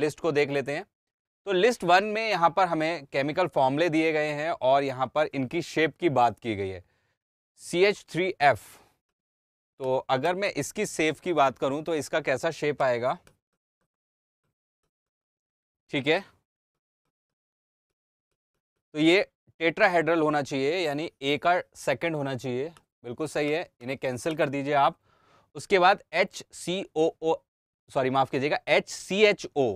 List को देख लेते हैं तो लिस्ट वन में यहाँ पर हमें केमिकल फॉर्मूले दिए गए हैं और यहाँ पर इनकी शेप की बात की गई है सी एच थ्री एफ़ तो अगर मैं इसकी सेफ की बात करूँ तो इसका कैसा शेप आएगा ठीक है तो ये टेट्राहेड्रल होना चाहिए यानी ए का सेकेंड होना चाहिए बिल्कुल सही है इन्हें कैंसिल कर दीजिए आप उसके बाद एच सी ओ ओ सॉरी माफ कीजिएगा H C H O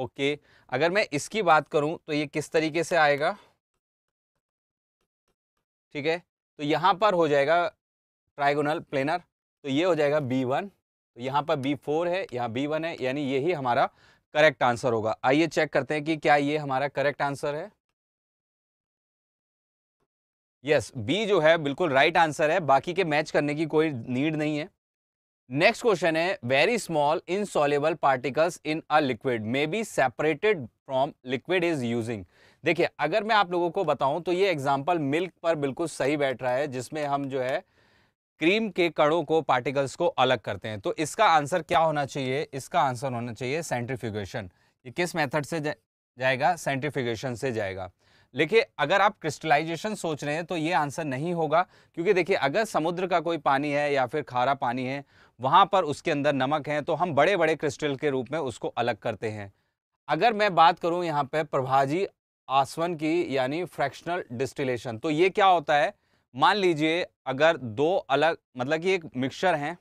okay अगर मैं इसकी बात करूं तो ये किस तरीके से आएगा ठीक है तो यहां पर हो जाएगा ट्राइगोनल प्लेनर तो ये हो जाएगा बी वन तो यहां पर बी फोर है यहाँ बी वन है यानी यही हमारा करेक्ट आंसर होगा आइए चेक करते हैं कि क्या ये हमारा करेक्ट आंसर है यस yes, बी जो है बिल्कुल राइट right आंसर है बाकी के मैच करने की कोई नीड नहीं है नेक्स्ट क्वेश्चन है very small insoluble particles in a liquid may be separated from liquid is using देखिए अगर मैं आप लोगों को बताऊं तो ये एग्जांपल मिल्क पर बिल्कुल सही बैठ रहा है जिसमें हम जो है क्रीम के कड़ों को पार्टिकल्स को अलग करते हैं तो इसका आंसर क्या होना चाहिए इसका आंसर होना चाहिए सेंट्रीफिकेशन ये किस मेथड से जा, जाएगा सेंट्रीफ्यूगेशन से जाएगा लेकिन अगर आप क्रिस्टलाइजेशन सोच रहे हैं तो ये आंसर नहीं होगा क्योंकि देखिए अगर समुद्र का कोई पानी है या फिर खारा पानी है वहाँ पर उसके अंदर नमक है तो हम बड़े बड़े क्रिस्टल के रूप में उसको अलग करते हैं अगर मैं बात करूँ यहाँ पर प्रभाजी आसवन की यानी फ्रैक्शनल डिस्टिलेशन तो ये क्या होता है मान लीजिए अगर दो अलग मतलब कि एक मिक्सर हैं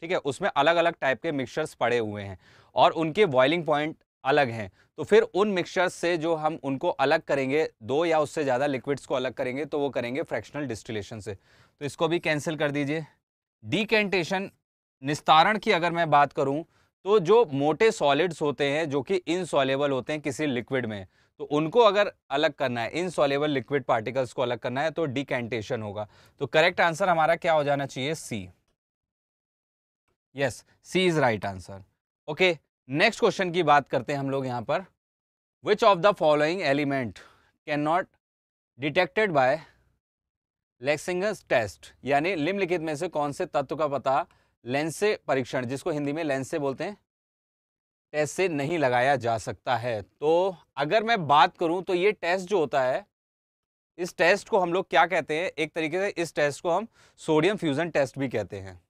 ठीक है उसमें अलग अलग टाइप के मिक्सर्स पड़े हुए हैं और उनके बॉइलिंग पॉइंट अलग हैं तो फिर उन मिक्सचर्स से जो हम उनको अलग करेंगे दो या उससे ज़्यादा लिक्विड्स को अलग करेंगे तो वो करेंगे फ्रैक्शनल डिस्टिलेशन से तो इसको भी कैंसिल कर दीजिए डिकेंटेशन निस्तारण की अगर मैं बात करूं तो जो मोटे सॉलिड्स होते हैं जो कि इनसॉलेबल होते हैं किसी लिक्विड में तो उनको अगर अलग करना है इनसॉलेबल लिक्विड पार्टिकल्स को अलग करना है तो डिकेंटेशन होगा तो करेक्ट आंसर हमारा क्या हो जाना चाहिए C yes C is right answer okay next question की बात करते हैं हम लोग यहाँ पर which of the following element can not detected by Lassaigne's test यानी निम्नलिखित में से कौन से तत्व का पता लेंसे परीक्षण जिसको हिंदी में लेंसे बोलते हैं टेस्ट से नहीं लगाया जा सकता है तो अगर मैं बात करूं तो ये टेस्ट जो होता है इस टेस्ट को हम लोग क्या कहते हैं एक तरीके से इस टेस्ट को हम सोडियम फ्यूज़न टेस्ट भी कहते हैं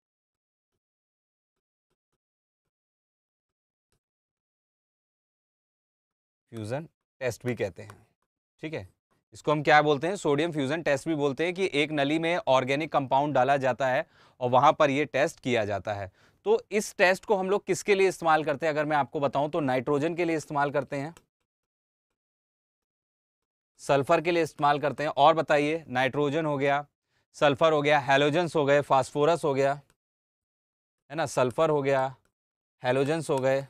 फ्यूज़न टेस्ट भी कहते हैं ठीक है इसको हम क्या बोलते हैं सोडियम फ्यूज़न टेस्ट भी बोलते हैं कि एक नली में ऑर्गेनिक कंपाउंड डाला जाता है और वहाँ पर ये टेस्ट किया जाता है तो इस टेस्ट को हम लोग किसके लिए इस्तेमाल करते हैं अगर मैं आपको बताऊं तो नाइट्रोजन के लिए इस्तेमाल करते हैं सल्फर के लिए इस्तेमाल करते हैं और बताइए नाइट्रोजन हो गया सल्फर हो गया हेलोजन्स हो गए फास्फोरस हो गया है ना सल्फर हो गया हेलोजन्स हो गए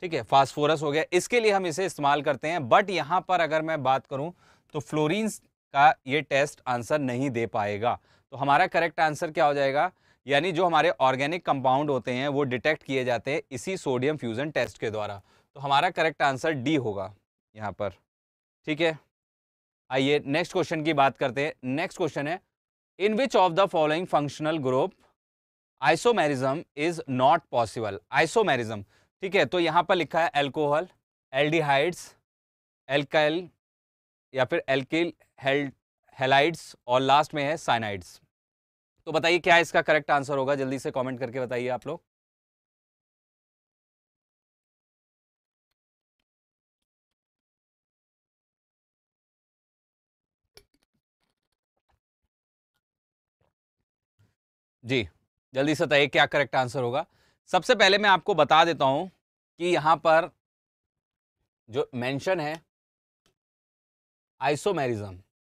ठीक है फास्फोरस हो गया इसके लिए हम इसे इस्तेमाल करते हैं बट यहाँ पर अगर मैं बात करूँ तो फ्लोरिन का ये टेस्ट आंसर नहीं दे पाएगा तो हमारा करेक्ट आंसर क्या हो जाएगा यानी जो हमारे ऑर्गेनिक कंपाउंड होते हैं वो डिटेक्ट किए जाते हैं इसी सोडियम फ्यूज़न टेस्ट के द्वारा तो हमारा करेक्ट आंसर डी होगा यहाँ पर ठीक है आइए नेक्स्ट क्वेश्चन की बात करते हैं नेक्स्ट क्वेश्चन है in which of the following functional group isomerism is not possible isomerism ठीक है तो यहाँ पर लिखा है एल्कोहल एल्डिहाइड्स एल्काइल या फिर एल्किल हेलाइड्स और लास्ट में है साइनाइड्स तो बताइए क्या इसका करेक्ट आंसर होगा जल्दी से कमेंट करके बताइए आप लोग जी जल्दी से बताइए क्या करेक्ट आंसर होगा सबसे पहले मैं आपको बता देता हूं कि यहां पर जो मेंशन है आइसोमेरिज्म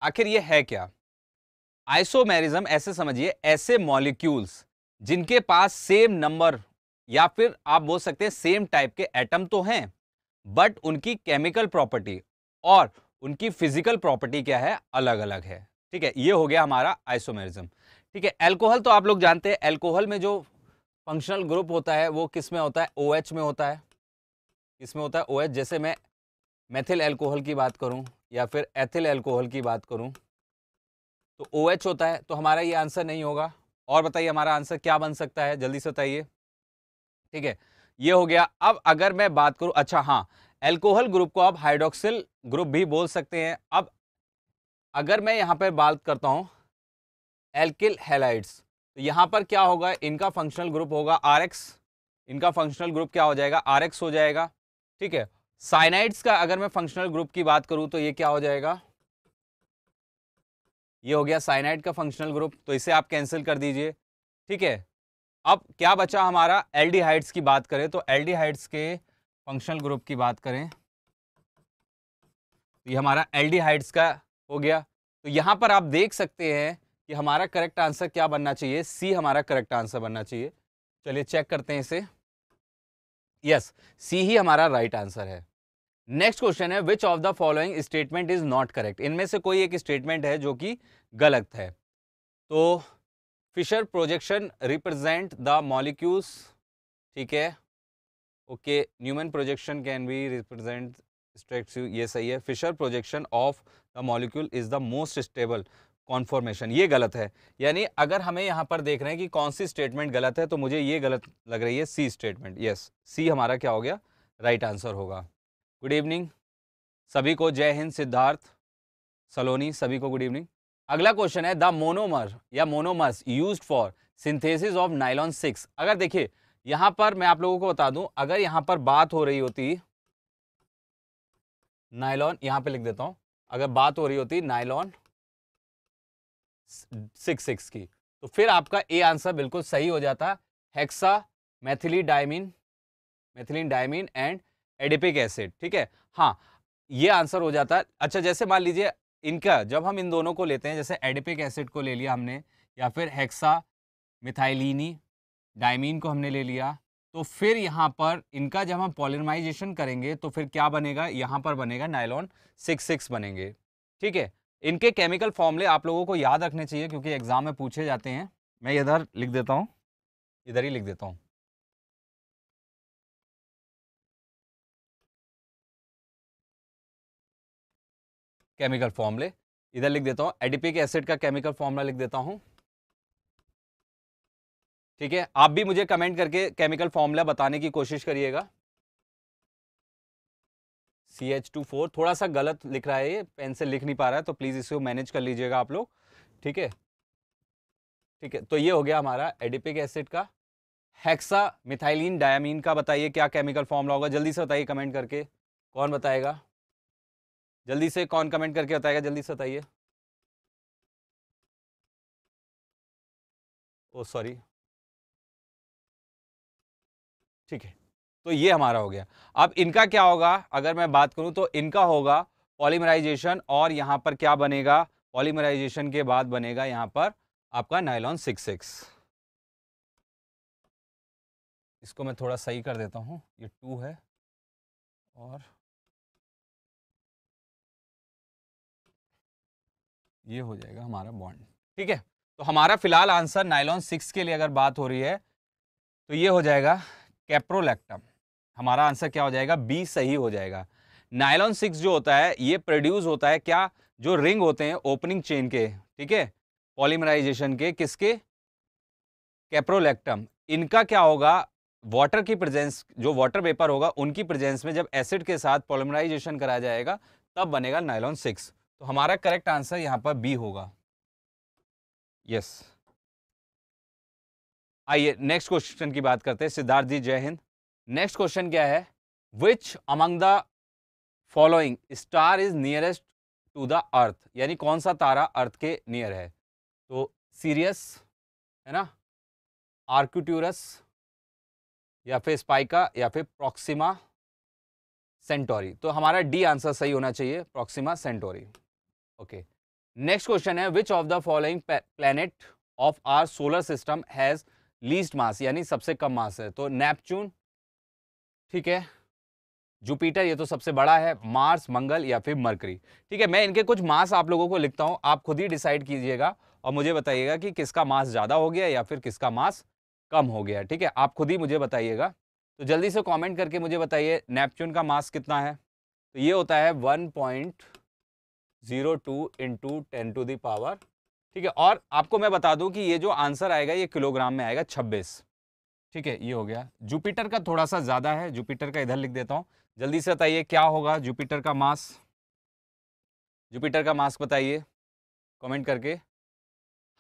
आखिर ये है क्या आइसोमेरिज्म ऐसे समझिए ऐसे मॉलिक्यूल्स जिनके पास सेम नंबर या फिर आप बोल सकते हैं सेम टाइप के एटम तो हैं बट उनकी केमिकल प्रॉपर्टी और उनकी फिजिकल प्रॉपर्टी क्या है अलग अलग है ठीक है ये हो गया हमारा आइसोमेरिज्म ठीक है एल्कोहल तो आप लोग जानते हैं एल्कोहल में जो फंक्शनल ग्रुप होता है वो किस में होता है ओ OH में होता है किस में होता है ओ OH जैसे मैं मेथिल एल्कोहल की बात करूँ या फिर एथिल एल्कोहल की बात करूँ तो ओ OH होता है तो हमारा ये आंसर नहीं होगा और बताइए हमारा आंसर क्या बन सकता है जल्दी से बताइए ठीक है ये हो गया अब अगर मैं बात करूँ अच्छा हाँ एल्कोहल ग्रुप को आप हाइड्रोक्सिल ग्रुप भी बोल सकते हैं अब अगर मैं यहाँ पर बात करता हूँ एल्किल हेलाइड्स तो यहाँ पर क्या होगा इनका फंक्शनल ग्रुप होगा आर इनका फंक्शनल ग्रुप क्या हो जाएगा आर हो जाएगा ठीक है साइनाइड्स का अगर मैं फंक्शनल ग्रुप की बात करूँ तो ये क्या हो जाएगा ये हो गया साइनाइड का फंक्शनल ग्रुप तो इसे आप कैंसिल कर दीजिए ठीक है अब क्या बचा हमारा एल्डिहाइड्स की बात करें तो एल्डिहाइड्स के फंक्शनल ग्रुप की बात करें तो ये हमारा एल्डिहाइड्स का हो गया तो यहाँ पर आप देख सकते हैं कि हमारा करेक्ट आंसर क्या बनना चाहिए सी हमारा करेक्ट आंसर बनना चाहिए चलिए चेक करते हैं इसे यस सी ही हमारा राइट right आंसर है नेक्स्ट क्वेश्चन है which of the following statement is not correct इनमें से कोई एक स्टेटमेंट है जो कि गलत है तो Fischer projection represent the molecules ठीक है okay Newman projection can be represent structure ये सही है Fischer projection of the molecule is the most stable conformation ये गलत है यानी अगर हमें यहाँ पर देख रहे हैं कि कौन सी स्टेटमेंट गलत है तो मुझे ये गलत लग रही है सी स्टेटमेंट यस सी हमारा क्या हो गया राइट right आंसर होगा गुड इवनिंग सभी को जय हिंद सिद्धार्थ सलोनी सभी को गुड इवनिंग अगला क्वेश्चन है द मोनोमर या monomers use for synthesis of nylon six अगर देखिए यहाँ पर मैं आप लोगों को बता दूँ अगर यहाँ पर बात हो रही होती नाइलॉन यहाँ पे लिख देता हूँ अगर बात हो रही होती नाइलॉन सिक्स सिक्स की तो फिर आपका ए आंसर बिल्कुल सही हो जाता hexa methylene diamine methylene diamine and adipic acid ठीक है हाँ ये आंसर हो जाता है अच्छा जैसे मान लीजिए इनका जब हम इन दोनों को लेते हैं जैसे एडिपिक एसिड को ले लिया हमने या फिर हेक्सा मिथाइलिनी डायमीन को हमने ले लिया तो फिर यहाँ पर इनका जब हम पॉलिमाइजेशन करेंगे तो फिर क्या बनेगा यहाँ पर बनेगा नाइलॉन सिक्स सिक्स बनेंगे ठीक है इनके केमिकल फॉर्मूले आप लोगों को याद रखने चाहिए क्योंकि एग्ज़ाम में पूछे जाते हैं मैं इधर लिख देता हूँ इधर ही लिख देता हूँ केमिकल फॉर्मूले इधर लिख देता हूँ एडीपिक एसिड का केमिकल फॉर्मूला लिख देता हूँ ठीक है आप भी मुझे कमेंट करके केमिकल फॉर्मूला बताने की कोशिश करिएगा सी एच टू फोर थोड़ा सा गलत लिख रहा है ये पेन से लिख नहीं पा रहा है तो प्लीज़ इसको मैनेज कर लीजिएगा आप लोग ठीक है ठीक है तो ये हो गया हमारा एडिपिक एसिड का हेक्सा मिथाइलिन डायामीन का बताइए क्या केमिकल फॉर्मूला होगा जल्दी से बताइए कमेंट करके कौन बताएगा जल्दी से कौन कमेंट करके बताएगा जल्दी से बताइए ओ oh, सॉरी ठीक है तो ये हमारा हो गया अब इनका क्या होगा अगर मैं बात करूँ तो इनका होगा पॉलीमराइजेशन और यहाँ पर क्या बनेगा पॉलीमराइजेशन के बाद बनेगा यहाँ पर आपका नायलॉन सिक्स सिक्स इसको मैं थोड़ा सही कर देता हूँ ये टू है और ये हो जाएगा हमारा बॉन्ड ठीक है तो हमारा फिलहाल आंसर नायलॉन सिक्स के लिए अगर बात हो रही है तो ये हो जाएगा कैप्रोलैक्टम हमारा आंसर क्या हो जाएगा बी सही हो जाएगा नायलॉन सिक्स जो होता है ये प्रोड्यूस होता है क्या जो रिंग होते हैं ओपनिंग चेन के ठीक है पॉलीमराइजेशन के किसके कैप्रोलेक्टम इनका क्या होगा वाटर की प्रेजेंस जो वाटर पेपर होगा उनकी प्रेजेंस में जब एसिड के साथ पॉलीमराइजेशन कराया जाएगा तब बनेगा नायलॉन सिक्स तो हमारा करेक्ट आंसर यहां पर बी होगा यस आइए नेक्स्ट क्वेश्चन की बात करते हैं सिद्धार्थ जी जय हिंद नेक्स्ट क्वेश्चन क्या है which among the following star is nearest to the earth यानी कौन सा तारा अर्थ के नियर है तो सीरियस है ना आर्क्यूट्यूरस या फिर स्पाइका या फिर प्रॉक्सिमा सेंटोरी तो हमारा डी आंसर सही होना चाहिए Proxima Centauri okay next question है which of the following planet of our solar system has least mass यानी सबसे कम मास है तो नेपच्यून ठीक है जुपिटर ये तो सबसे बड़ा है मार्स मंगल या फिर मरकरी ठीक है मैं इनके कुछ मास आप लोगों को लिखता हूँ आप खुद ही डिसाइड कीजिएगा और मुझे बताइएगा कि किसका मास ज़्यादा हो गया या फिर किसका मास कम हो गया ठीक है आप खुद ही मुझे बताइएगा तो जल्दी से कमेंट करके मुझे बताइए नेपच्यून का मास कितना है तो ये होता है one point zero two into ten to the power ठीक है और आपको मैं बता दूं कि ये जो आंसर आएगा ये किलोग्राम में आएगा छब्बीस ठीक है ये हो गया जुपिटर का थोड़ा सा ज़्यादा है जुपिटर का इधर लिख देता हूँ जल्दी से बताइए क्या होगा जुपिटर का मास जुपिटर का मास बताइए कमेंट करके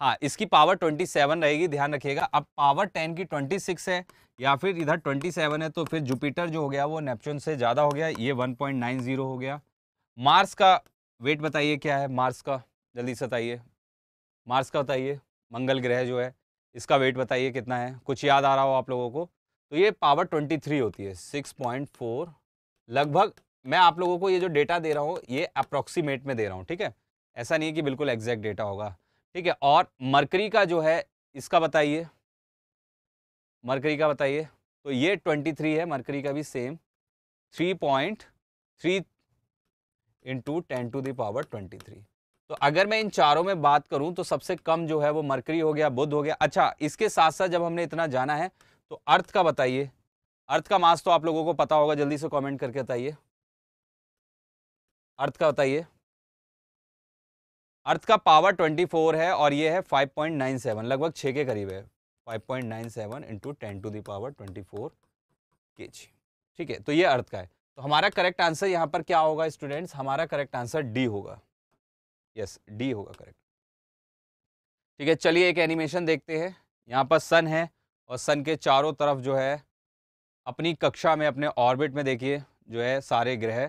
हाँ इसकी पावर 27 रहेगी ध्यान रखिएगा अब पावर 10 की 26 है या फिर इधर 27 है तो फिर जुपिटर जो हो गया वो नेपच्यून से ज़्यादा हो गया ये 1.90 हो गया मार्स का वेट बताइए क्या है मार्स का जल्दी से बताइए मार्स का बताइए मंगल ग्रह जो है इसका वेट बताइए कितना है कुछ याद आ रहा हो आप लोगों को तो ये पावर 23 होती है 6.4 लगभग मैं आप लोगों को ये जो डेटा दे रहा हूँ ये अप्रोक्सीमेट में दे रहा हूँ ठीक है ऐसा नहीं है कि बिल्कुल एग्जैक्ट डेटा होगा ठीक है और मरकरी का जो है इसका बताइए मरकरी का बताइए तो ये 23 है मरकरी का भी same 3.3 point three into ten to the power twenty three तो अगर मैं इन चारों में बात करूं तो सबसे कम जो है वो मरकरी हो गया बुध हो गया अच्छा इसके साथ साथ जब हमने इतना जाना है तो अर्थ का बताइए अर्थ का मास तो आप लोगों को पता होगा जल्दी से कमेंट करके बताइए अर्थ का बताइए अर्थ का पावर 24 है और ये है 5.97 लगभग 6 के करीब है 5.97 point nine seven into ten to the power twenty four K G ठीक है तो ये अर्थ का है तो हमारा करेक्ट आंसर यहाँ पर क्या होगा स्टूडेंट्स हमारा करेक्ट आंसर डी होगा यस डी होगा करेक्ट ठीक है चलिए एक एनिमेशन देखते हैं यहाँ पर सन है और सन के चारों तरफ जो है अपनी कक्षा में अपने ऑर्बिट में देखिए जो है सारे ग्रह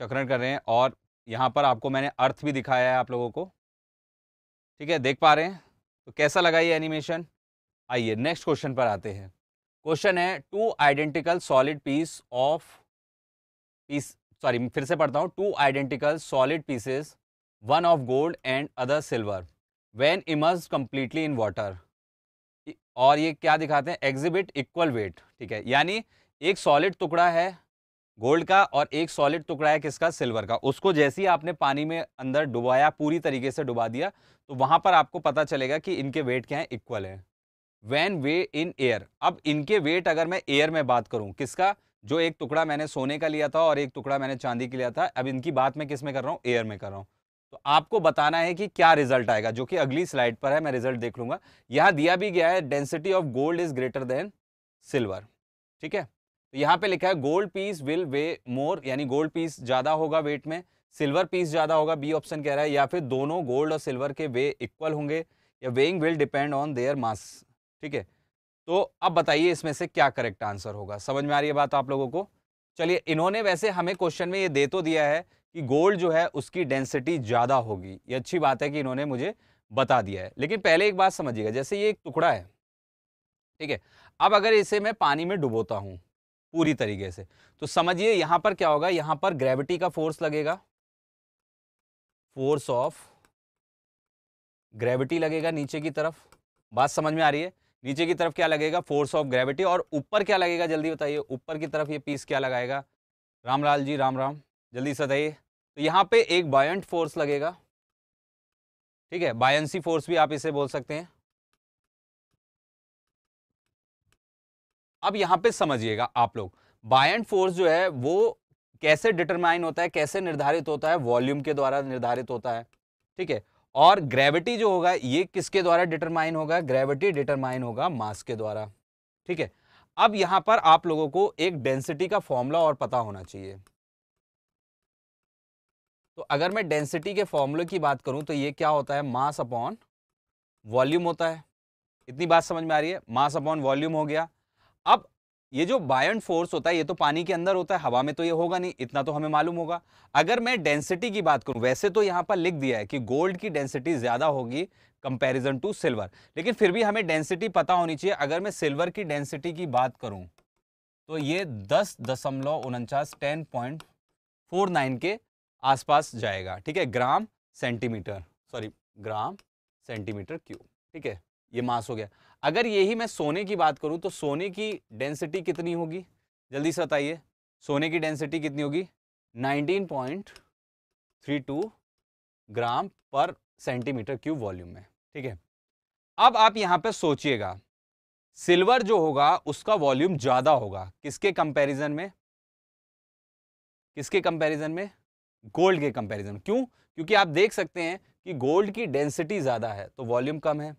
चक्रण कर रहे हैं और यहाँ पर आपको मैंने अर्थ भी दिखाया है आप लोगों को ठीक है देख पा रहे हैं तो कैसा लगा ये एनिमेशन आइए नेक्स्ट क्वेश्चन पर आते हैं क्वेश्चन है two identical solid piece of piece sorry फिर से पढ़ता हूँ two identical solid pieces one of gold and other silver when immerse completely in water और ये क्या दिखाते हैं एग्जिबिट इक्वल वेट ठीक है यानी एक सॉलिड टुकड़ा है गोल्ड का और एक सॉलिड टुकड़ा है किसका सिल्वर का उसको जैसे ही आपने पानी में अंदर डुबाया पूरी तरीके से डुबा दिया तो वहाँ पर आपको पता चलेगा कि इनके वेट क्या है इक्वल है वैन वे इन एयर अब इनके वेट अगर मैं एयर में बात करूँ किसका जो एक टुकड़ा मैंने सोने का लिया था और एक टुकड़ा मैंने चांदी का लिया था अब इनकी बात मैं किस में कर रहा हूँ एयर में कर रहा हूँ तो आपको बताना है कि क्या रिजल्ट आएगा जो कि अगली स्लाइड पर है मैं रिजल्ट देख लूंगा यहाँ दिया भी गया है density of gold is greater than silver ठीक है तो यहाँ पे लिखा है gold piece will weigh more यानी गोल्ड पीस ज़्यादा होगा वेट में सिल्वर पीस ज़्यादा होगा बी ऑप्शन कह रहा है या फिर दोनों गोल्ड और सिल्वर के वे इक्वल होंगे या weighing will depend on their mass ठीक है तो अब बताइए इसमें से क्या करेक्ट आंसर होगा समझ में आ रही है बात आप लोगों को चलिए इन्होंने वैसे हमें क्वेश्चन में ये दे तो दिया है कि गोल्ड जो है उसकी डेंसिटी ज़्यादा होगी ये अच्छी बात है कि इन्होंने मुझे बता दिया है लेकिन पहले एक बात समझिएगा जैसे ये एक टुकड़ा है ठीक है अब अगर इसे मैं पानी में डुबोता हूँ पूरी तरीके से तो समझिए यहाँ पर क्या होगा यहाँ पर ग्रेविटी का फोर्स लगेगा फोर्स ऑफ ग्रेविटी लगेगा नीचे की तरफ बात समझ में आ रही है नीचे की तरफ क्या लगेगा फोर्स ऑफ ग्रेविटी और ऊपर क्या लगेगा जल्दी बताइए ऊपर की तरफ ये पीस क्या लगाएगा रामलाल जी राम राम जल्दी से बताइए तो यहाँ पे एक बायंट फोर्स लगेगा ठीक है बायंसी फोर्स भी आप इसे बोल सकते हैं अब यहाँ पे समझिएगा आप लोग बायंट फोर्स जो है वो कैसे डिटरमाइन होता है कैसे निर्धारित होता है वॉल्यूम के द्वारा निर्धारित होता है ठीक है और ग्रेविटी जो होगा ये किसके द्वारा डिटरमाइन होगा ग्रेविटी डिटरमाइन होगा मास के द्वारा ठीक है अब यहां पर आप लोगों को एक डेंसिटी का फॉर्मूला और पता होना चाहिए तो अगर मैं डेंसिटी के फॉर्मूले की बात करूं तो ये क्या होता है मास अपॉन वॉल्यूम होता है इतनी बात समझ में आ रही है मास अपॉन वॉल्यूम हो गया अब ये जो बायन फोर्स होता है ये तो पानी के अंदर होता है हवा में तो ये होगा नहीं इतना तो हमें मालूम होगा अगर मैं डेंसिटी की बात करूं वैसे तो यहां पर लिख दिया है कि गोल्ड की डेंसिटी ज़्यादा होगी कंपैरिजन टू सिल्वर लेकिन फिर भी हमें डेंसिटी पता होनी चाहिए अगर मैं सिल्वर की डेंसिटी की बात करूं तो ये दस दशमलव उनचास टेन पॉइंट फोर नाइन के आसपास जाएगा ठीक है gram centimetre sorry gram centimetre cube ठीक है ये मास हो गया अगर यही मैं सोने की बात करूँ तो सोने की डेंसिटी कितनी होगी जल्दी से बताइए सोने की डेंसिटी कितनी होगी 19.32 ग्राम पर सेंटीमीटर क्यूब वॉल्यूम में ठीक है अब आप यहाँ पर सोचिएगा सिल्वर जो होगा उसका वॉल्यूम ज़्यादा होगा किसके कंपैरिजन में किसके कंपैरिजन में गोल्ड के कंपैरिजन क्यों क्योंकि आप देख सकते हैं कि गोल्ड की डेंसिटी ज़्यादा है तो वॉल्यूम कम है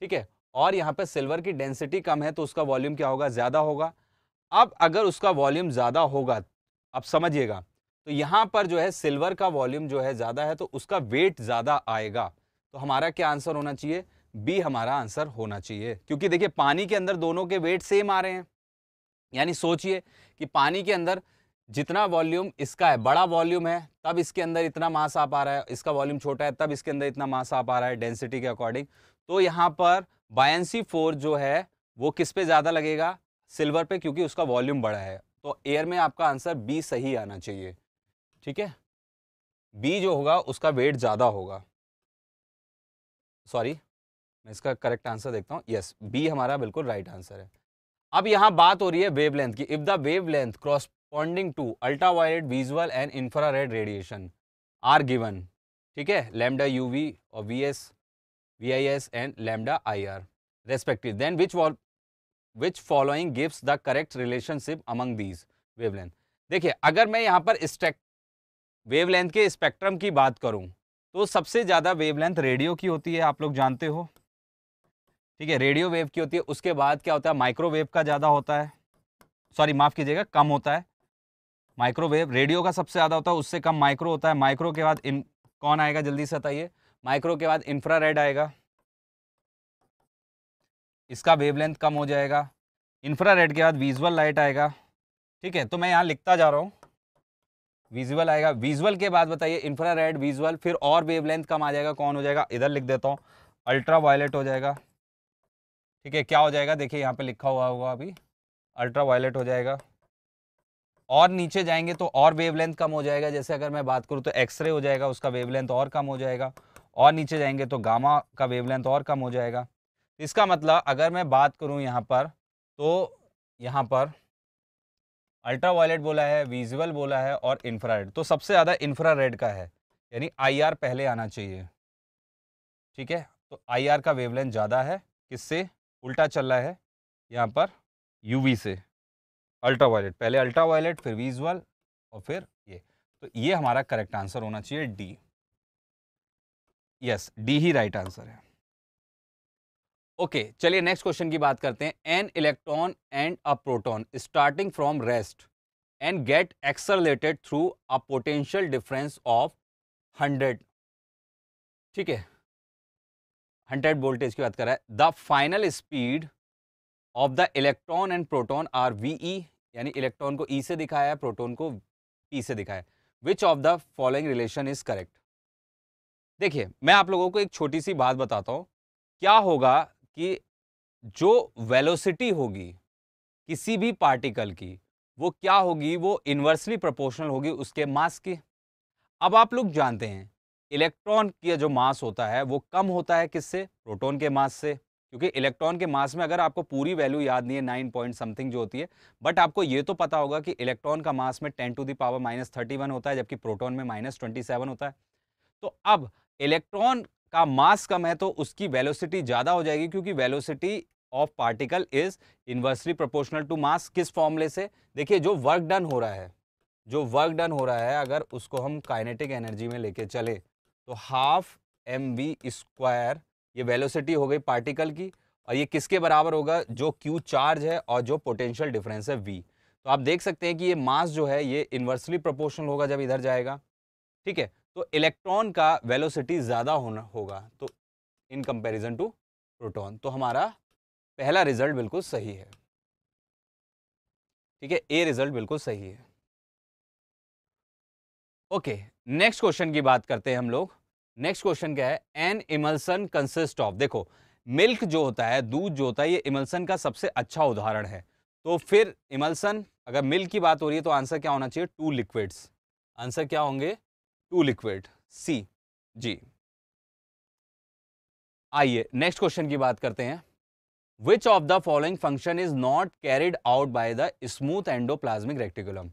ठीक है और यहाँ पे सिल्वर की डेंसिटी कम है तो उसका वॉल्यूम क्या होगा ज़्यादा होगा अब अगर उसका वॉल्यूम ज़्यादा होगा अब समझिएगा तो यहाँ पर जो है सिल्वर का वॉल्यूम जो है ज़्यादा है तो उसका वेट ज़्यादा आएगा तो हमारा क्या आंसर होना चाहिए बी हमारा आंसर होना चाहिए क्योंकि देखिए पानी के अंदर दोनों के वेट सेम आ रहे हैं यानी सोचिए कि पानी के अंदर जितना वॉल्यूम इसका है बड़ा वॉल्यूम है तब इसके अंदर इतना मास आ पा रहा है इसका वॉल्यूम छोटा है तब इसके अंदर इतना मास आ पा रहा है डेंसिटी के अकॉर्डिंग तो यहाँ पर बायसी फोर जो है वो किस पे ज़्यादा लगेगा सिल्वर पे क्योंकि उसका वॉल्यूम बड़ा है तो एयर में आपका आंसर बी सही आना चाहिए ठीक है बी जो होगा उसका वेट ज़्यादा होगा सॉरी मैं इसका करेक्ट आंसर देखता हूँ यस बी हमारा बिल्कुल राइट आंसर है अब यहाँ बात हो रही है वेव लेंथ की if the wave length corresponding to ultra violet visual and infra red radiation are given ठीक है लेमडा यू वी और V S VIS and lambda IR respectively. Then which, which following gives the correct relationship among these wavelength? देखिए अगर मैं यहाँ पर stake wavelength के spectrum की बात करूँ तो सबसे ज़्यादा वेवलेंथ रेडियो की होती है आप लोग जानते हो ठीक है रेडियो वेव की होती है उसके बाद क्या होता है माइक्रोवेव का ज़्यादा होता है सॉरी माफ़ कीजिएगा कम होता है माइक्रोवेव रेडियो का सबसे ज़्यादा होता है उससे कम माइक्रो होता है माइक्रो के बाद इन कौन आएगा जल्दी से बताइए माइक्रो के बाद इंफ्रा रेड आएगा इसका वेवलेंथ कम हो जाएगा इंफ्रा रेड के बाद विजुअल लाइट आएगा ठीक है तो मैं यहाँ लिखता जा रहा हूँ विजुअल आएगा विजुअल के बाद बताइए इंफ्रा रेड विजुअल फिर और वेवलेंथ कम आ जाएगा कौन हो जाएगा इधर लिख देता हूँ अल्ट्रा वायलेट हो जाएगा ठीक है क्या हो जाएगा देखिए यहाँ पे लिखा हुआ होगा अभी अल्ट्रा वायलेट हो जाएगा और नीचे जाएंगे तो और वेवलेंथ कम हो जाएगा जैसे अगर मैं बात करूँ तो एक्सरे हो जाएगा उसका वेवलेंथ और कम हो जाएगा और नीचे जाएंगे तो गामा का वेवलेंथ और कम हो जाएगा इसका मतलब अगर मैं बात करूँ यहाँ पर तो यहाँ पर अल्ट्रा वायलेट बोला है विजुअल बोला है और इंफ्रारेड तो सबसे ज़्यादा इंफ्रारेड का है यानी आईआर पहले आना चाहिए ठीक है तो आईआर का वेवलेंथ ज़्यादा है किससे उल्टा चल रहा है यहाँ पर यूवी से अल्ट्रा वायलेट पहले अल्ट्रा वायलेट फिर विजुअल और फिर ये तो ये हमारा करेक्ट आंसर होना चाहिए डी यस डी ही राइट आंसर है ओके चलिए नेक्स्ट क्वेश्चन की बात करते हैं an electron and a proton starting from rest and get accelerated through a potential difference of hundred ठीक है हंड्रेड वोल्टेज की बात कर रहा है the final speed of the electron and proton are V E यानी इलेक्ट्रॉन को ई e से दिखाया है प्रोटोन को पी e से दिखाया है which of the following relation is correct देखिए मैं आप लोगों को एक छोटी सी बात बताता हूँ क्या होगा कि जो वेलोसिटी होगी किसी भी पार्टिकल की वो क्या होगी वो इन्वर्सली प्रोपोर्शनल होगी उसके मास की अब आप लोग जानते हैं इलेक्ट्रॉन का जो मास होता है वो कम होता है किससे प्रोटॉन के मास से क्योंकि इलेक्ट्रॉन के मास में अगर आपको पूरी वैल्यू याद नहीं है नाइन पॉइंट समथिंग जो होती है बट आपको ये तो पता होगा कि इलेक्ट्रॉन का मास में ten to the power minus thirty one होता है जबकि प्रोटॉन में माइनस ट्वेंटी सेवन होता है तो अब इलेक्ट्रॉन का मास कम है तो उसकी वेलोसिटी ज़्यादा हो जाएगी क्योंकि velocity of particle is inversely proportional to mass किस फॉर्मूले से देखिए जो वर्क डन हो रहा है जो वर्क डन हो रहा है अगर उसको हम काइनेटिक एनर्जी में लेके चले तो हाफ एम वी स्क्वायर ये वेलोसिटी हो गई पार्टिकल की और ये किसके बराबर होगा जो क्यू चार्ज है और जो पोटेंशियल डिफरेंस है वी तो आप देख सकते हैं कि ये मास जो है ये इन्वर्सली प्रोपोर्शनल होगा जब इधर जाएगा ठीक है तो इलेक्ट्रॉन का वेलोसिटी ज़्यादा होना होगा तो इन कंपैरिजन टू प्रोटॉन तो हमारा पहला रिजल्ट बिल्कुल सही है ठीक है ए रिजल्ट बिल्कुल सही है ओके नेक्स्ट क्वेश्चन की बात करते हैं हम लोग नेक्स्ट क्वेश्चन क्या है एन इमल्सन कंसिस्ट ऑफ देखो मिल्क जो होता है दूध जो होता है ये इमल्सन का सबसे अच्छा उदाहरण है तो फिर इमल्सन अगर मिल्क की बात हो रही है तो आंसर क्या होना चाहिए टू लिक्विड्स आंसर क्या होंगे टू लिक्विड सी जी आइए नेक्स्ट क्वेश्चन की बात करते हैं which of the following function is not carried out by the smooth endoplasmic reticulum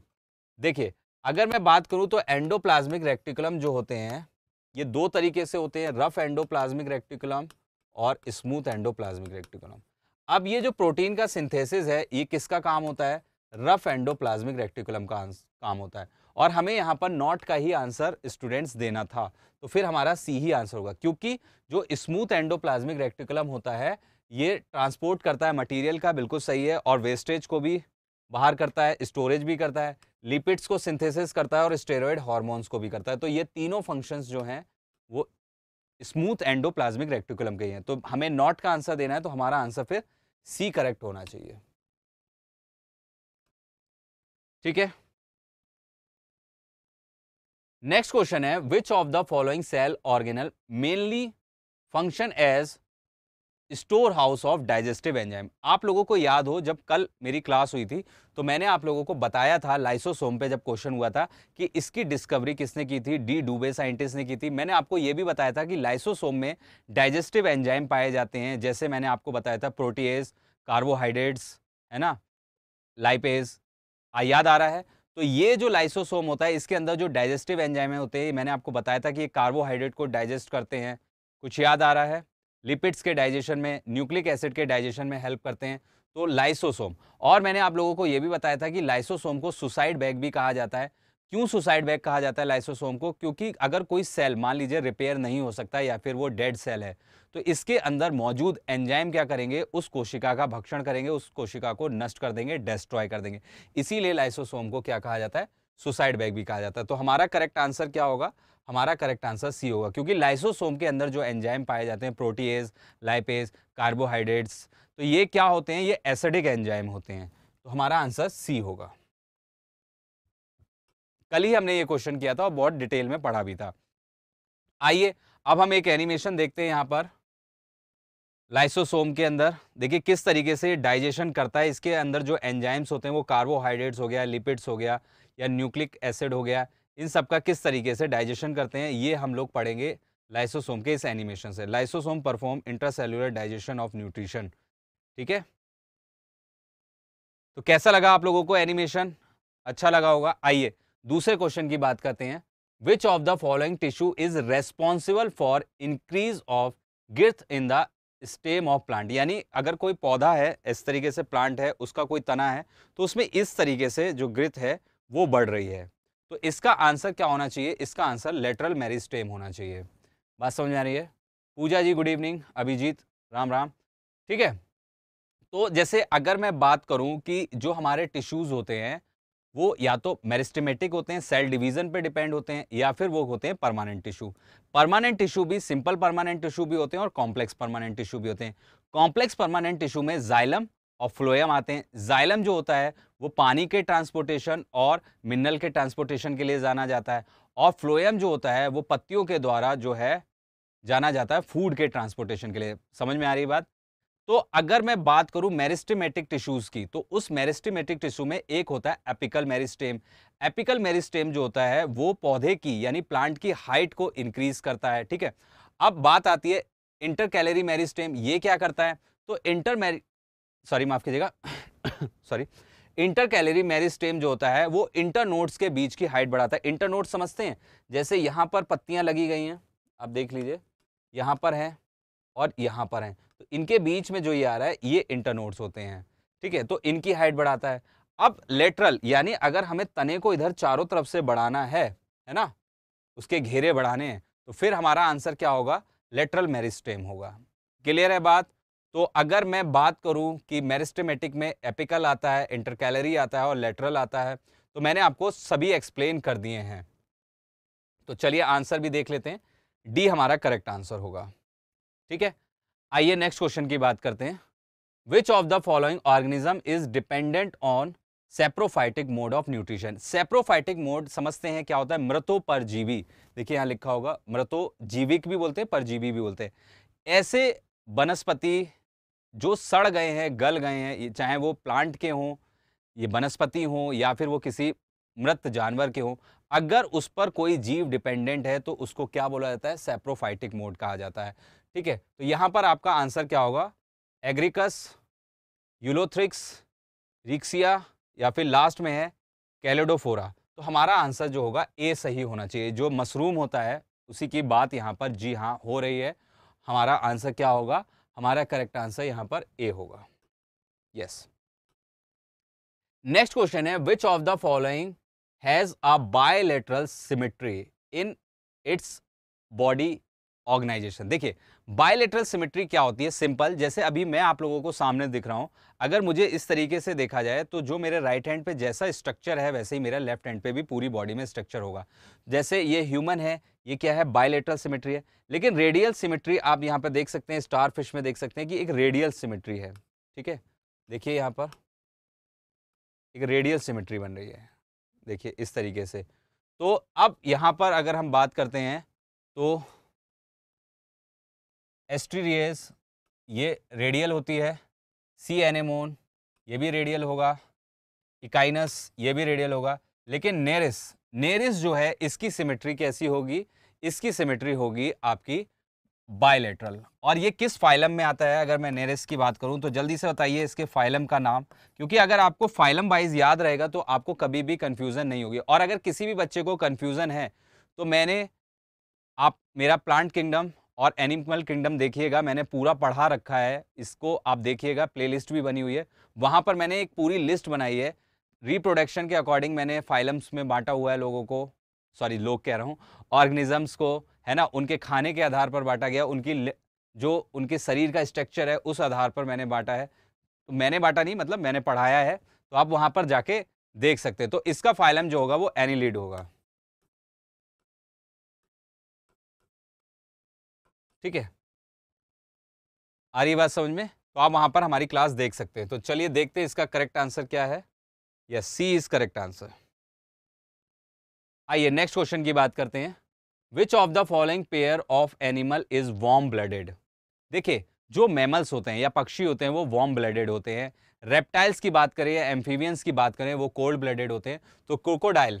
देखिए अगर मैं बात करूं तो एंडोप्लाज्मिक रेक्टिकुलम जो होते हैं ये दो तरीके से होते हैं रफ एंडोप्लाज्मिक रेक्टिकुलम और स्मूथ एंडोप्लाज्मिक रेक्टिकुलम अब ये जो प्रोटीन का सिंथेसिस है ये किसका काम होता है रफ एंडोप्लाज्मिक रेक्टिकुलम का काम होता है और हमें यहाँ पर नॉट का ही आंसर स्टूडेंट्स देना था तो फिर हमारा सी ही आंसर होगा क्योंकि जो स्मूथ एंडोप्लाज्मिक रेक्टिकुलम होता है ये ट्रांसपोर्ट करता है मटेरियल का बिल्कुल सही है और वेस्टेज को भी बाहर करता है स्टोरेज भी करता है लिपिड्स को सिंथेसिस करता है और स्टेरॉयड हॉर्मोन्स को भी करता है तो ये तीनों फंक्शंस जो हैं वो स्मूथ एंडोप्लाज्मिक रेक्टिकुलम के हैं तो हमें नॉट का आंसर देना है तो हमारा आंसर फिर सी करेक्ट होना चाहिए ठीक है नेक्स्ट क्वेश्चन है which of the following cell organelle mainly function as store house of digestive enzyme आप लोगों को याद हो जब कल मेरी क्लास हुई थी तो मैंने आप लोगों को बताया था लाइसोसोम पे जब क्वेश्चन हुआ था कि इसकी डिस्कवरी किसने की थी डी डूबे साइंटिस्ट ने की थी मैंने आपको ये भी बताया था कि लाइसोसोम में डाइजेस्टिव एंजाइम पाए जाते हैं जैसे मैंने आपको बताया था प्रोटीज कार्बोहाइड्रेट्स है ना लाइपेज याद आ रहा है तो ये जो लाइसोसोम होता है इसके अंदर जो डाइजेस्टिव एंजाइम होते हैं मैंने आपको बताया था कि ये कार्बोहाइड्रेट को डाइजेस्ट करते हैं कुछ याद आ रहा है लिपिड्स के डाइजेशन में न्यूक्लिक एसिड के डाइजेशन में हेल्प करते हैं तो लाइसोसोम और मैंने आप लोगों को ये भी बताया था कि लाइसोसोम को सुसाइड बैग भी कहा जाता है क्यों सुसाइड बैग कहा जाता है लाइसोसोम को क्योंकि अगर कोई सेल मान लीजिए रिपेयर नहीं हो सकता या फिर वो डेड सेल है तो इसके अंदर मौजूद एंजाइम क्या करेंगे उस कोशिका का भक्षण करेंगे उस कोशिका को नष्ट कर देंगे डिस्ट्रॉय कर देंगे इसीलिए लाइसोसोम को क्या कहा जाता है सुसाइड बैग भी कहा जाता है तो हमारा करेक्ट आंसर क्या होगा हमारा करेक्ट आंसर सी होगा क्योंकि लाइसोसोम के अंदर जो एंजाइम पाए जाते हैं प्रोटीज लाइपेज कार्बोहाइड्रेट्स तो ये क्या होते हैं ये एसिडिक एंजाइम होते हैं तो हमारा आंसर सी होगा कल ही हमने ये क्वेश्चन किया था और बहुत डिटेल में पढ़ा भी था आइए अब हम एक एनिमेशन देखते हैं यहाँ पर लाइसोसोम के अंदर देखिए किस तरीके से डाइजेशन करता है इसके अंदर जो एंजाइम्स होते हैं वो कार्बोहाइड्रेट्स हो गया लिपिड्स हो गया या न्यूक्लिक एसिड हो गया इन सब का किस तरीके से डाइजेशन करते हैं ये हम लोग पढ़ेंगे लाइसोसोम के इस एनिमेशन से lysosome perform intracellular digestion of nutrition ठीक है तो कैसा लगा आप लोगों को एनिमेशन अच्छा लगा होगा आइए दूसरे क्वेश्चन की बात करते हैं which of the following tissue is responsible for increase of girth in the stem of plant यानी अगर कोई पौधा है इस तरीके से प्लांट है उसका कोई तना है तो उसमें इस तरीके से जो ग्रिथ है वो बढ़ रही है तो इसका आंसर क्या होना चाहिए इसका आंसर लेटरल मेरी स्टेम होना चाहिए बात समझ आ रही है पूजा जी गुड इवनिंग अभिजीत राम राम ठीक है तो जैसे अगर मैं बात करूं कि जो हमारे टिश्यूज़ होते हैं वो या तो मेरिस्टेमेटिक होते हैं सेल डिवीजन पे डिपेंड होते हैं या फिर वो होते हैं परमानेंट टिश्यू परमानेंट टिश्यू भी सिंपल परमानेंट टिश्यू भी होते हैं और कॉम्प्लेक्स परमानेंट टिश्यू भी होते हैं कॉम्प्लेक्स परमानेंट टिश्यू में जाइलम और फ्लोएम आते हैं जाइलम जो होता है वो पानी के ट्रांसपोर्टेशन और मिनरल के ट्रांसपोर्टेशन के लिए जाना जाता है और फ्लोएम जो होता है वो पत्तियों के द्वारा जो है जाना जाता है फूड के ट्रांसपोर्टेशन के लिए समझ में आ रही बात तो अगर मैं बात करूं मेरिस्टेमेटिक टिश्यूज की तो उस मेरिस्टेमेटिक टिश्यू में एक होता है एपिकल मेरिस्टेम एपिकल मेरिस्टेम जो होता है वो पौधे की यानी प्लांट की हाइट को इंक्रीज करता है ठीक है अब बात आती है इंटर कैलरी मेरिस्टेम ये क्या करता है तो इंटर मेरी सॉरी माफ कीजिएगा सॉरी इंटर कैलरी मेरिस्टेम जो होता है वो इंटर नोट्स के बीच की हाइट बढ़ाता है इंटर समझते हैं जैसे यहाँ पर पत्तियाँ लगी गई हैं आप देख लीजिए यहाँ पर है और यहाँ पर हैं तो इनके बीच में जो ये आ रहा है ये इंटरनोड्स होते हैं ठीक है तो इनकी हाइट बढ़ाता है अब लेटरल यानी अगर हमें तने को इधर चारों तरफ से बढ़ाना है है ना उसके घेरे बढ़ाने हैं तो फिर हमारा आंसर क्या होगा लेटरल मेरिस्टेम होगा क्लियर है बात तो अगर मैं बात करूं कि मेरिस्टेमेटिक में एपिकल आता है इंटरकैलरी आता है और लेटरल आता है तो मैंने आपको सभी एक्सप्लेन कर दिए हैं तो चलिए आंसर भी देख लेते हैं डी हमारा करेक्ट आंसर होगा ठीक है आइए नेक्स्ट क्वेश्चन की बात करते हैं which of the following organism is dependent on saprophytic mode of nutrition saprophytic mode समझते हैं क्या होता है मृतो परजीवी देखिए यहाँ लिखा होगा मृतो जीविक भी बोलते हैं परजीवी भी बोलते हैं ऐसे वनस्पति जो सड़ गए हैं गल गए हैं चाहे वो प्लांट के हों ये वनस्पति हों या फिर वो किसी मृत जानवर के हों अगर उस पर कोई जीव डिपेंडेंट है तो उसको क्या बोला जाता है सेप्रोफाइटिक मोड कहा जाता है ठीक है तो यहाँ पर आपका आंसर क्या होगा एग्रिकस यूलोथ्रिक्स रिक्सिया या फिर लास्ट में है कैलेडोफोरा तो हमारा आंसर जो होगा ए सही होना चाहिए जो मशरूम होता है उसी की बात यहाँ पर जी हाँ हो रही है हमारा आंसर क्या होगा हमारा करेक्ट आंसर यहाँ पर ए होगा यस नेक्स्ट क्वेश्चन है which of the following has a bilateral symmetry in its body organisation देखिए बायोलेटरल सिमेट्री क्या होती है सिंपल जैसे अभी मैं आप लोगों को सामने दिख रहा हूँ अगर मुझे इस तरीके से देखा जाए तो जो मेरे राइट हैंड पे जैसा स्ट्रक्चर है वैसे ही मेरा लेफ्ट हैंड पे भी पूरी बॉडी में स्ट्रक्चर होगा जैसे ये ह्यूमन है ये क्या है बायोलेटरल सिमेट्री है लेकिन रेडियल सिमेट्री आप यहाँ पर देख सकते हैं स्टार फिश में देख सकते हैं कि एक रेडियल सिमेट्री है ठीक है देखिए यहाँ पर एक रेडियल सिमेट्री बन रही है देखिए इस तरीके से तो अब यहाँ पर अगर हम बात करते हैं तो एस्ट्रीरियस ये रेडियल होती है सी एनेमोन ये भी रेडियल होगा इकाइनस ये भी रेडियल होगा लेकिन नेरिस नेरिस जो है इसकी सिमेट्री कैसी होगी इसकी सिमेट्री होगी आपकी बायलेटरल और ये किस फाइलम में आता है अगर मैं नेरिस की बात करूं तो जल्दी से बताइए इसके फाइलम का नाम क्योंकि अगर आपको फाइलम वाइज याद रहेगा तो आपको कभी भी कन्फ्यूज़न नहीं होगी और अगर किसी भी बच्चे को कन्फ्यूज़न है तो मैंने आप मेरा प्लांट किंगडम और एनिमल किंगडम देखिएगा मैंने पूरा पढ़ा रखा है इसको आप देखिएगा प्लेलिस्ट भी बनी हुई है वहाँ पर मैंने एक पूरी लिस्ट बनाई है रिप्रोडक्शन के अकॉर्डिंग मैंने फाइलम्स में बांटा हुआ है लोगों को सॉरी लोग कह रहा हूँ ऑर्गेनिजम्स को है ना उनके खाने के आधार पर बांटा गया उनकी जो उनके शरीर का स्ट्रक्चर है उस आधार पर मैंने बांटा है तो मैंने बांटा नहीं मतलब मैंने पढ़ाया है तो आप वहाँ पर जाके देख सकते हैं तो इसका फाइलम जो होगा वो एनिलिड होगा ठीक है आ रही बात समझ में तो आप वहां पर हमारी क्लास देख सकते हैं तो चलिए देखते हैं इसका करेक्ट आंसर क्या है yes C is correct answer आइए नेक्स्ट क्वेश्चन की बात करते हैं which of the following pair of animal is warm blooded देखिए जो मैमल्स होते हैं या पक्षी होते हैं वो वार्म ब्लडेड होते हैं रेप्टाइल्स की बात करें या एम्फीवियंस की बात करें वो कोल्ड ब्लडेड होते हैं तो क्रोकोडाइल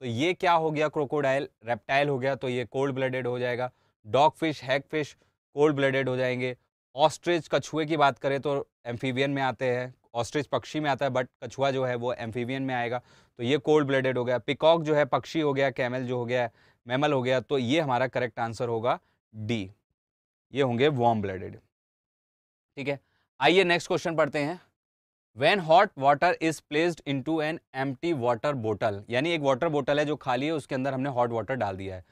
तो ये क्या हो गया क्रोकोडाइल रेप्टाइल हो गया तो ये कोल्ड ब्लडेड हो जाएगा dog fish hag fish cold blooded हो जाएंगे ऑस्ट्रिच कछुए की बात करें तो एम्फीवियन में आते हैं ऑस्ट्रिच पक्षी में आता है बट कछुआ जो है वो एम्फीवियन में आएगा तो ये कोल्ड ब्लडेड हो गया पिकॉक जो है पक्षी हो गया कैमल जो हो गया मैमल हो गया तो ये हमारा करेक्ट आंसर होगा डी ये होंगे वार्म ब्लडेड ठीक है आइए नेक्स्ट क्वेश्चन पढ़ते हैं when hot water is placed to empty water bottle यानी एक वाटर बोटल है जो खाली है उसके अंदर हमने हॉट वाटर डाल दिया है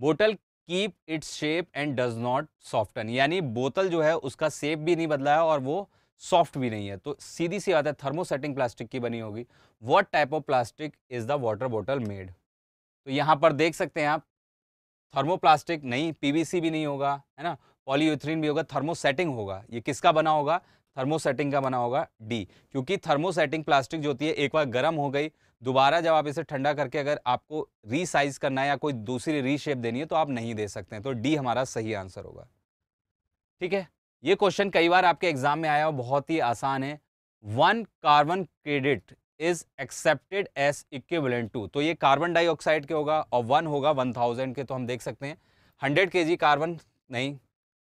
bottle keep its shape and does not soften यानी बोतल जो है उसका शेप भी नहीं बदला है और वो सॉफ्ट भी नहीं है तो सीधी सी बात है थर्मोसेटिंग प्लास्टिक की बनी होगी what type of plastic is the water bottle made तो यहाँ पर देख सकते हैं आप थर्मोप्लास्टिक नहीं पीवीसी भी नहीं होगा है ना पॉलीयूथ्रीन भी होगा थर्मोसेटिंग होगा ये किसका बना होगा थर्मोसेटिंग का बना होगा डी क्योंकि थर्मोसेटिंग प्लास्टिक जो होती है एक बार गर्म हो गई दोबारा जब आप इसे ठंडा करके अगर आपको रीसाइज करना है या कोई दूसरी रीशेप देनी है तो आप नहीं दे सकते हैं तो डी हमारा सही आंसर होगा ठीक है ये क्वेश्चन कई बार आपके एग्जाम में आया हो बहुत ही आसान है one carbon credit is accepted as equivalent to तो ये कार्बन डाइऑक्साइड के होगा और वन होगा वन थाउजेंड के तो हम देख सकते हैं हंड्रेड के कार्बन नहीं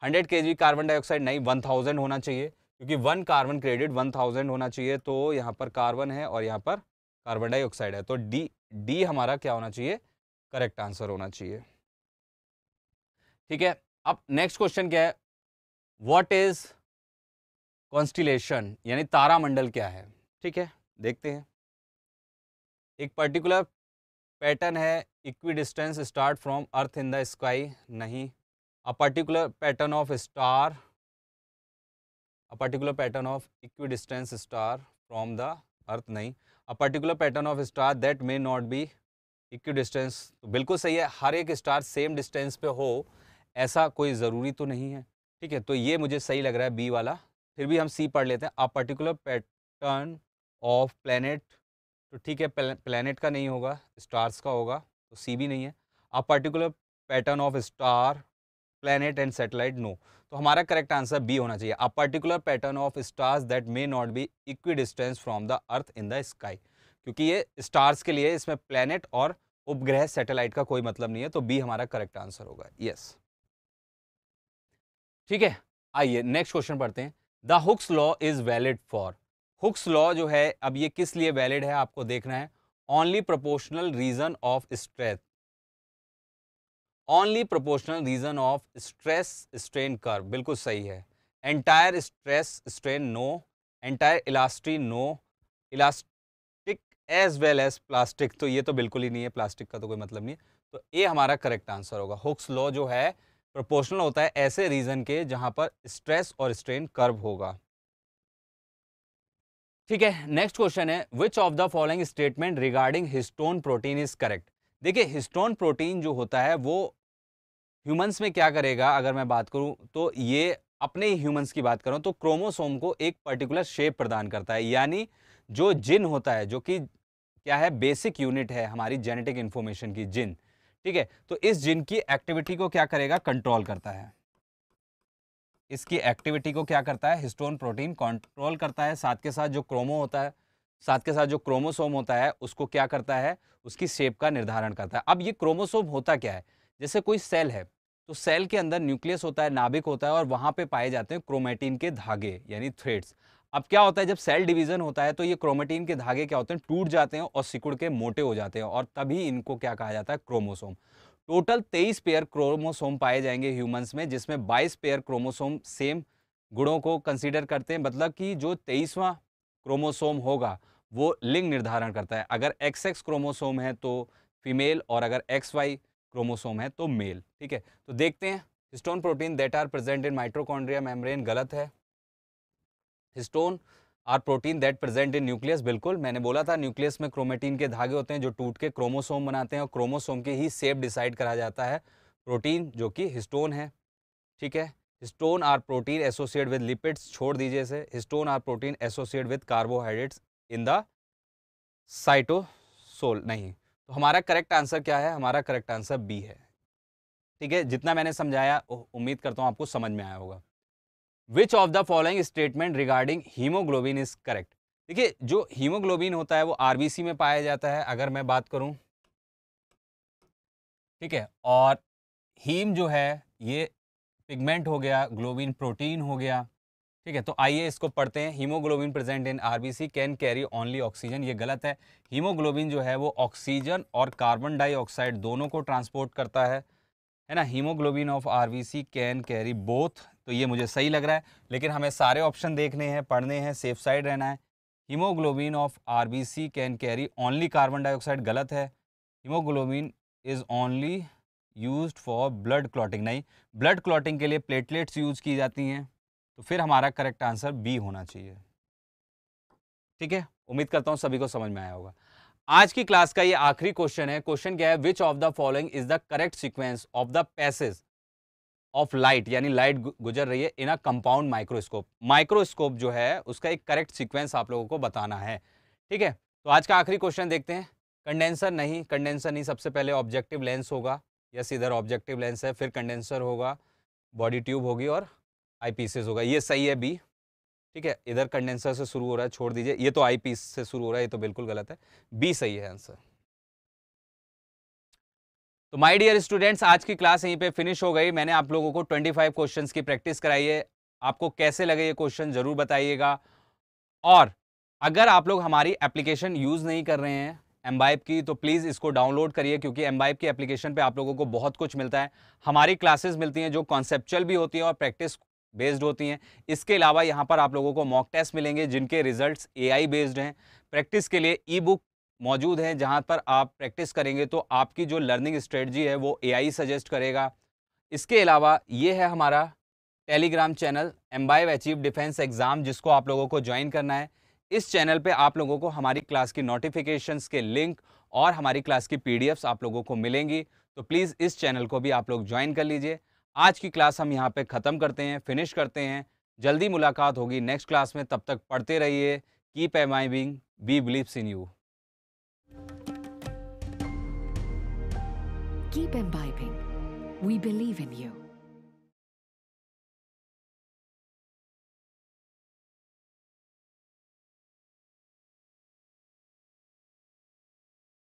हंड्रेड के कार्बन डाइऑक्साइड नहीं वन थाउजेंड होना चाहिए क्योंकि one carbon credit one thousand होना चाहिए तो यहाँ पर कार्बन है और यहाँ पर कार्बन डाइऑक्साइड है तो डी डी हमारा क्या होना चाहिए करेक्ट आंसर होना चाहिए ठीक है अब नेक्स्ट क्वेश्चन क्या है वॉट इज कॉन्स्टिलेशन यानी तारामंडल क्या है ठीक है देखते हैं एक पर्टिकुलर पैटर्न है equidistance start from earth in the sky नहीं a particular pattern of star particular pattern of equidistance star from the earth नहीं a particular pattern of star that may not be distance तो बिल्कुल सही है हर एक star same distance पे हो ऐसा कोई ज़रूरी तो नहीं है ठीक है तो ये मुझे सही लग रहा है बी वाला फिर भी हम सी पढ़ लेते हैं a particular pattern of planet तो ठीक है प्लानट का नहीं होगा स्टार्स का होगा तो सी भी नहीं है a particular pattern of star planet and satellite no तो हमारा करेक्ट आंसर बी होना चाहिए a particular pattern of stars that may not be equidistance from the earth in the sky क्योंकि ये स्टार्स के लिए इसमें प्लैनेट और उपग्रह सैटेलाइट का कोई मतलब नहीं है तो बी हमारा करेक्ट आंसर होगा यस yes. ठीक है आइए नेक्स्ट क्वेश्चन पढ़ते हैं the Hooke's law is valid for Hooke's law जो है अब ये किस लिए वैलिड है आपको देखना है only proportional region of stress only proportional region of stress strain curve बिल्कुल सही है entire stress strain no entire elasticity no elastic as well as plastic तो ये तो बिल्कुल ही नहीं है प्लास्टिक का तो कोई मतलब नहीं तो ए हमारा करेक्ट आंसर होगा हुक्स लॉ जो है प्रोपोर्शनल होता है ऐसे रीजन के जहाँ पर स्ट्रेस और स्ट्रेन कर्व होगा ठीक है नेक्स्ट क्वेश्चन है which of the following statement regarding histone protein is correct देखिए हिस्टोन प्रोटीन जो होता है वो ह्यूमंस में क्या करेगा अगर मैं बात करूं तो ये अपने ही ह्यूमंस की बात करूं तो क्रोमोसोम को एक पर्टिकुलर शेप प्रदान करता है यानी जो जिन होता है जो कि क्या है बेसिक यूनिट है हमारी जेनेटिक इन्फॉर्मेशन की जिन ठीक है तो इस जिन की एक्टिविटी को क्या करेगा कंट्रोल करता है इसकी एक्टिविटी को क्या करता है हिस्टोन प्रोटीन कंट्रोल करता है साथ के साथ जो क्रोमो होता है साथ के साथ जो क्रोमोसोम होता है उसको क्या करता है उसकी शेप का निर्धारण करता है अब ये क्रोमोसोम होता क्या है जैसे कोई सेल है तो सेल के अंदर न्यूक्लियस होता है नाभिक होता है और वहाँ पे पाए जाते हैं क्रोमेटीन के धागे यानी थ्रेड्स अब क्या होता है जब सेल डिवीजन होता है तो ये क्रोमेटीन के धागे क्या होते हैं टूट जाते हैं और सिकुड़ के मोटे हो जाते हैं और तभी इनको क्या कहा जाता है क्रोमोसोम टोटल तेईस पेयर क्रोमोसोम पाए जाएंगे ह्यूमन्स में जिसमें बाईस पेयर क्रोमोसोम सेम गुणों को कंसिडर करते हैं मतलब कि जो तेईसवां क्रोमोसोम होगा वो लिंग निर्धारण करता है अगर एक्स एक्स क्रोमोसोम है तो फीमेल और अगर एक्स वाई क्रोमोसोम है तो मेल ठीक है तो देखते हैं histone protein that are present in mitochondria membrane गलत है histone are protein that present in nucleus बिल्कुल मैंने बोला था न्यूक्लियस में क्रोमेटीन के धागे होते हैं जो टूट के क्रोमोसोम बनाते हैं और क्रोमोसोम के ही सेप डिसाइड करा जाता है प्रोटीन जो कि हिस्टोन है ठीक है histone are protein associate with lipids छोड़ दीजिए इसे histone are protein associate with carbohydrates in the cytosol नहीं तो हमारा करेक्ट आंसर क्या है हमारा करेक्ट आंसर बी है ठीक है जितना मैंने समझाया उम्मीद करता हूँ आपको समझ में आया होगा which of the following statement regarding haemoglobin is correct देखिए जो हीमोग्लोबिन होता है वो सी में पाया जाता है अगर मैं बात करूं ठीक है और हीम जो है ये पिगमेंट हो गया ग्लोबिन प्रोटीन हो गया ठीक है तो आइए इसको पढ़ते हैं haemoglobin present in RBC can carry only oxygen ये गलत है हीमोग्लोबिन जो है वो ऑक्सीजन और कार्बन डाइऑक्साइड दोनों को ट्रांसपोर्ट करता है है ना haemoglobin of RBC can carry both तो ये मुझे सही लग रहा है लेकिन हमें सारे ऑप्शन देखने हैं पढ़ने हैं सेफ साइड रहना है haemoglobin of RBC can carry only carbon dioxide गलत है haemoglobin is only use for blood clotting नहीं ब्लड क्लॉटिंग के लिए प्लेटलेट्स यूज की जाती हैं तो फिर हमारा करेक्ट आंसर बी होना चाहिए ठीक है उम्मीद करता हूँ सभी को समझ में आया होगा आज की क्लास का ये आखिरी क्वेश्चन है क्वेश्चन क्या है which of the following is the correct sequence of the passage of light यानी लाइट गुजर रही है in a compound microscope microscope जो है उसका एक करेक्ट सिक्वेंस आप लोगों को बताना है ठीक है तो आज का आखिरी क्वेश्चन देखते हैं कंडेंसर नहीं कंडेंसर नहीं सबसे पहले ऑब्जेक्टिव लेंस होगा यस इधर ऑब्जेक्टिव लेंस है फिर कंडेंसर होगा बॉडी ट्यूब होगी और आई पीसेस होगा ये सही है बी ठीक है इधर कंडेंसर से शुरू हो रहा है छोड़ दीजिए ये तो आई पीस से शुरू हो रहा है ये तो बिल्कुल गलत है बी सही है आंसर तो माय डियर स्टूडेंट्स आज की क्लास यहीं पे फिनिश हो गई मैंने आप लोगों को 25 क्वेश्चंस की प्रैक्टिस कराई है आपको कैसे लगे ये क्वेश्चन ज़रूर बताइएगा और अगर आप लोग हमारी एप्लीकेशन यूज़ नहीं कर रहे हैं एम्बाइब की तो प्लीज़ इसको डाउनलोड करिए क्योंकि एम्बाइब की एप्लीकेशन पे आप लोगों को बहुत कुछ मिलता है हमारी क्लासेस मिलती हैं जो कॉन्सेप्चुअल भी होती हैं और प्रैक्टिस बेस्ड होती हैं इसके अलावा यहाँ पर आप लोगों को मॉक टेस्ट मिलेंगे जिनके रिजल्ट्स एआई बेस्ड हैं प्रैक्टिस के लिए ई बुक मौजूद हैं जहाँ पर आप प्रैक्टिस करेंगे तो आपकी जो लर्निंग स्ट्रेटजी है वो ए सजेस्ट करेगा इसके अलावा ये है हमारा Telegram channel imbibe achieve defence exam जिसको आप लोगों को ज्वाइन करना है इस चैनल पे आप लोगों को हमारी क्लास की नोटिफिकेशंस के लिंक और हमारी क्लास की पीडीएफ्स आप लोगों को मिलेंगी तो प्लीज़ इस चैनल को भी आप लोग ज्वाइन कर लीजिए आज की क्लास हम यहाँ पे ख़त्म करते हैं फिनिश करते हैं जल्दी मुलाकात होगी नेक्स्ट क्लास में तब तक पढ़ते रहिए keep imbibing be believe in you Keep imbibing. We believe in you.